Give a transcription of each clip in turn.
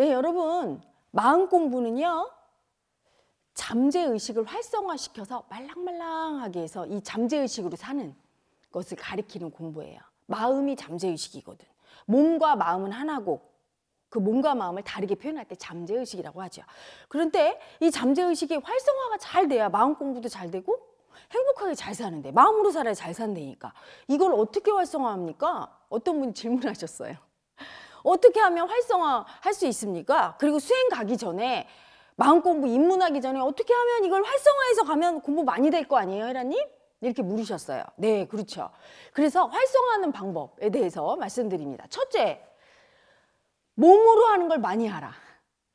네, 여러분. 마음 공부는요. 잠재 의식을 활성화시켜서 말랑말랑하게 해서 이 잠재 의식으로 사는 것을 가리키는 공부예요. 마음이 잠재 의식이거든. 몸과 마음은 하나고 그 몸과 마음을 다르게 표현할 때 잠재 의식이라고 하죠. 그런데 이 잠재 의식이 활성화가 잘 돼야 마음 공부도 잘 되고 행복하게 잘 사는데 마음으로 살아야 잘 산다니까. 이걸 어떻게 활성화합니까? 어떤 분이 질문하셨어요. 어떻게 하면 활성화할 수 있습니까? 그리고 수행 가기 전에 마음 공부 입문하기 전에 어떻게 하면 이걸 활성화해서 가면 공부 많이 될 거 아니에요, 혜라님? 이렇게 물으셨어요. 네, 그렇죠. 그래서 활성화하는 방법에 대해서 말씀드립니다. 첫째, 몸으로 하는 걸 많이 하라.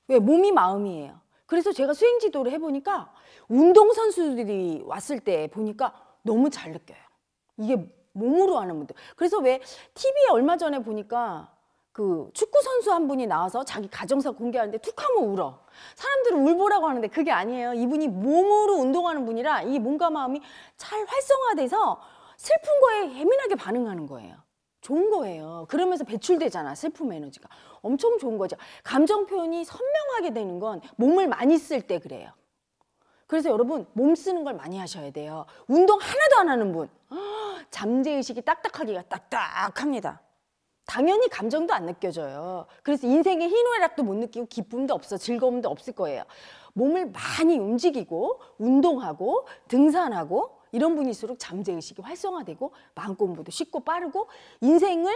왜? 몸이 마음이에요. 그래서 제가 수행 지도를 해보니까 운동선수들이 왔을 때 보니까 너무 잘 느껴요. 이게 몸으로 하는 분들. 그래서 왜 TV에 얼마 전에 보니까 그 축구 선수 한 분이 나와서 자기 가정사 공개하는데 툭 하면 울어. 사람들은 울보라고 하는데 그게 아니에요. 이분이 몸으로 운동하는 분이라 이 몸과 마음이 잘 활성화돼서 슬픈 거에 예민하게 반응하는 거예요. 좋은 거예요. 그러면서 배출되잖아, 슬픔 에너지가. 엄청 좋은 거죠. 감정 표현이 선명하게 되는 건 몸을 많이 쓸 때 그래요. 그래서 여러분 몸 쓰는 걸 많이 하셔야 돼요. 운동 하나도 안 하는 분. 아, 잠재의식이 딱딱하기가 딱딱합니다. 당연히 감정도 안 느껴져요. 그래서 인생의 희노애락도 못 느끼고 기쁨도 없어 즐거움도 없을 거예요. 몸을 많이 움직이고 운동하고 등산하고 이런 분일수록 잠재의식이 활성화되고 마음 공부도 쉽고 빠르고 인생을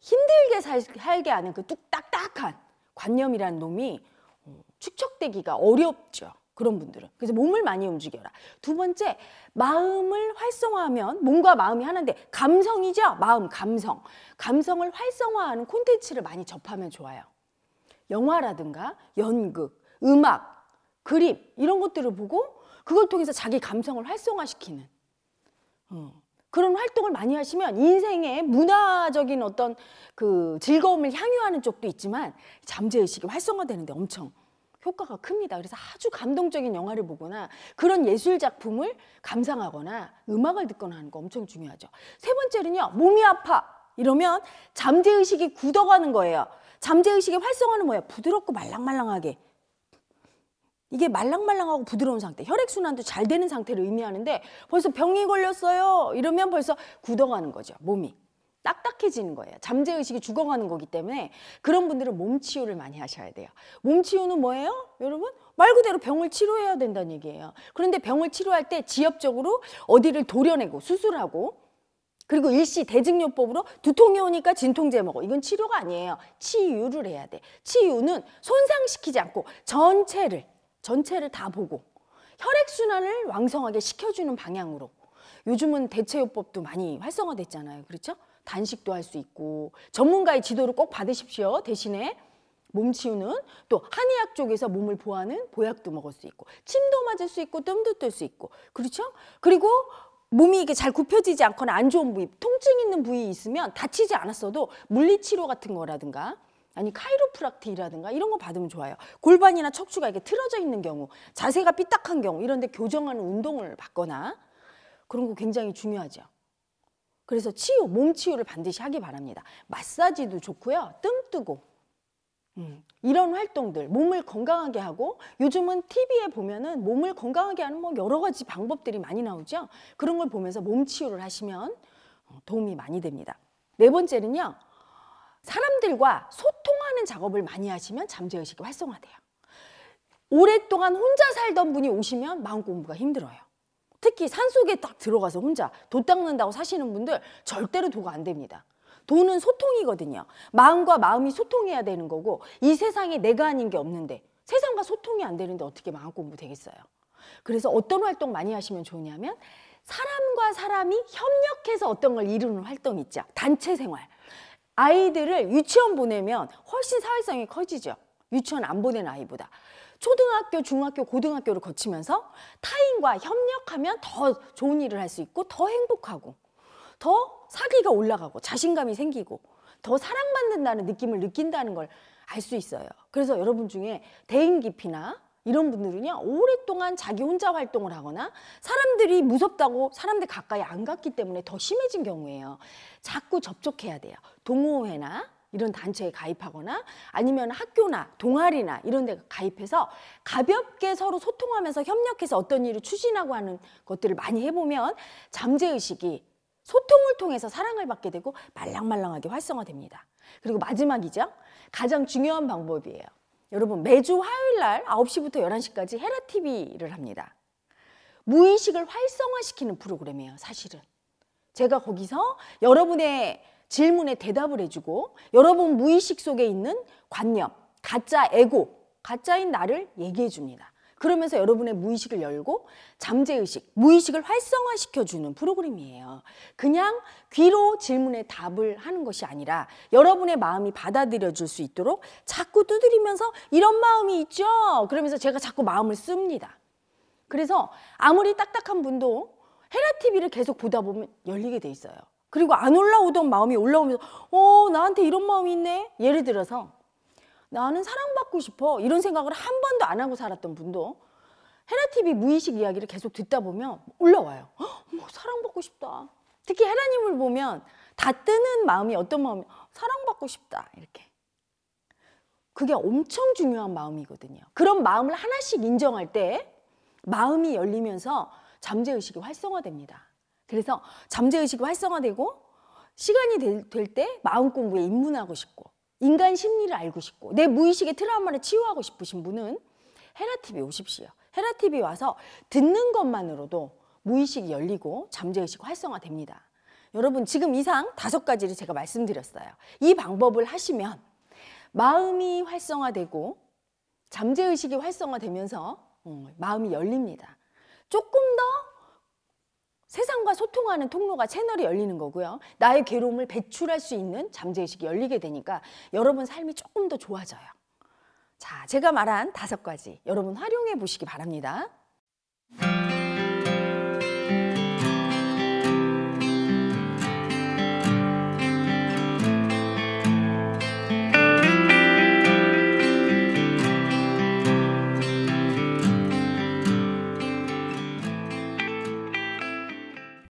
힘들게 살, 게 하는 그 뚝딱딱한 관념이라는 놈이 축적되기가 어렵죠. 그런 분들은. 그래서 몸을 많이 움직여라. 두 번째, 마음을 활성화하면 몸과 마음이 하나인데 감성이죠? 마음, 감성. 감성을 활성화하는 콘텐츠를 많이 접하면 좋아요. 영화라든가 연극, 음악, 그림 이런 것들을 보고 그걸 통해서 자기 감성을 활성화시키는 음. 그런 활동을 많이 하시면 인생의 문화적인 어떤 그 즐거움을 향유하는 쪽도 있지만 잠재의식이 활성화되는데 엄청 효과가 큽니다. 그래서 아주 감동적인 영화를 보거나 그런 예술 작품을 감상하거나 음악을 듣거나 하는 거 엄청 중요하죠. 세 번째는요. 몸이 아파. 이러면 잠재 의식이 굳어가는 거예요. 잠재 의식의 활성화는 뭐야? 부드럽고 말랑말랑하게 이게 말랑말랑하고 부드러운 상태, 혈액순환도 잘 되는 상태를 의미하는데 벌써 병이 걸렸어요. 이러면 벌써 굳어가는 거죠, 몸이. 딱딱해지는 거예요. 잠재의식이 죽어가는 거기 때문에 그런 분들은 몸치유를 많이 하셔야 돼요. 몸치유는 뭐예요? 여러분 말 그대로 병을 치료해야 된다는 얘기예요. 그런데 병을 치료할 때 지엽적으로 어디를 도려내고 수술하고 그리고 일시 대증요법으로 두통이 오니까 진통제 먹어. 이건 치료가 아니에요. 치유를 해야 돼. 치유는 손상시키지 않고 전체를 전체를 다 보고 혈액순환을 왕성하게 시켜주는 방향으로 요즘은 대체요법도 많이 활성화됐잖아요. 그렇죠? 단식도 할 수 있고 전문가의 지도를 꼭 받으십시오. 대신에 몸 치우는 또 한의학 쪽에서 몸을 보하는 보약도 먹을 수 있고 침도 맞을 수 있고 뜸도 뜰 수 있고 그렇죠? 그리고 몸이 이게 잘 굽혀지지 않거나 안 좋은 부위, 통증 있는 부위 있으면 다치지 않았어도 물리치료 같은 거라든가 아니 카이로프락틱이라든가 이런 거 받으면 좋아요. 골반이나 척추가 이게 틀어져 있는 경우, 자세가 삐딱한 경우 이런 데 교정하는 운동을 받거나 그런 거 굉장히 중요하죠. 그래서 치유, 몸 치유를 반드시 하기 바랍니다. 마사지도 좋고요. 뜸 뜨고. 음, 이런 활동들, 몸을 건강하게 하고 요즘은 TV에 보면은 몸을 건강하게 하는 뭐 여러 가지 방법들이 많이 나오죠. 그런 걸 보면서 몸 치유를 하시면 어, 도움이 많이 됩니다. 네 번째는요. 사람들과 소통하는 작업을 많이 하시면 잠재의식이 활성화돼요. 오랫동안 혼자 살던 분이 오시면 마음 공부가 힘들어요. 특히 산속에 딱 들어가서 혼자 도 닦는다고 사시는 분들 절대로 도가 안 됩니다. 도는 소통이거든요. 마음과 마음이 소통해야 되는 거고 이 세상에 내가 아닌 게 없는데 세상과 소통이 안 되는데 어떻게 마음 공부 되겠어요. 그래서 어떤 활동 많이 하시면 좋으냐면 사람과 사람이 협력해서 어떤 걸 이루는 활동 있죠. 단체 생활. 아이들을 유치원 보내면 훨씬 사회성이 커지죠. 유치원 안 보낸 아이보다. 초등학교, 중학교, 고등학교를 거치면서 타인과 협력하면 더 좋은 일을 할 수 있고 더 행복하고 더 사기가 올라가고 자신감이 생기고 더 사랑받는다는 느낌을 느낀다는 걸 알 수 있어요. 그래서 여러분 중에 대인 기피나 이런 분들은요 오랫동안 자기 혼자 활동을 하거나 사람들이 무섭다고 사람들 가까이 안 갔기 때문에 더 심해진 경우예요 자꾸 접촉해야 돼요 동호회나 이런 단체에 가입하거나 아니면 학교나 동아리나 이런 데 가입해서 가볍게 서로 소통하면서 협력해서 어떤 일을 추진하고 하는 것들을 많이 해보면 잠재의식이 소통을 통해서 사랑을 받게 되고 말랑말랑하게 활성화됩니다. 그리고 마지막이죠. 가장 중요한 방법이에요. 여러분 매주 화요일 날 9시부터 11시까지 헤라TV를 합니다. 무의식을 활성화시키는 프로그램이에요 사실은. 제가 거기서 여러분의 질문에 대답을 해주고 여러분 무의식 속에 있는 관념, 가짜 에고, 가짜인 나를 얘기해 줍니다. 그러면서 여러분의 무의식을 열고 잠재의식, 무의식을 활성화시켜주는 프로그램이에요. 그냥 귀로 질문에 답을 하는 것이 아니라 여러분의 마음이 받아들여질 수 있도록 자꾸 두드리면서 이런 마음이 있죠? 그러면서 제가 자꾸 마음을 씁니다. 그래서 아무리 딱딱한 분도 헤라TV를 계속 보다 보면 열리게 돼 있어요. 그리고 안 올라오던 마음이 올라오면서 어 나한테 이런 마음이 있네 예를 들어서 나는 사랑받고 싶어 이런 생각을 한 번도 안 하고 살았던 분도 헤라TV 무의식 이야기를 계속 듣다 보면 올라와요 뭐 사랑받고 싶다 특히 헤라님을 보면 다 뜨는 마음이 어떤 마음이 사랑받고 싶다 이렇게 그게 엄청 중요한 마음이거든요 그런 마음을 하나씩 인정할 때 마음이 열리면서 잠재의식이 활성화됩니다 그래서 잠재의식이 활성화되고 시간이 될 때 마음 공부에 입문하고 싶고 인간 심리를 알고 싶고 내 무의식의 트라우마를 치유하고 싶으신 분은 헤라TV 오십시오. 헤라TV 와서 듣는 것만으로도 무의식이 열리고 잠재의식 활성화됩니다. 여러분 지금 이상 다섯 가지를 제가 말씀드렸어요. 이 방법을 하시면 마음이 활성화되고 잠재의식이 활성화되면서 음, 마음이 열립니다. 조금 더 세상과 소통하는 통로가 채널이 열리는 거고요. 나의 괴로움을 배출할 수 있는 잠재의식이 열리게 되니까 여러분 삶이 조금 더 좋아져요. 자, 제가 말한 다섯 가지 여러분 활용해 보시기 바랍니다.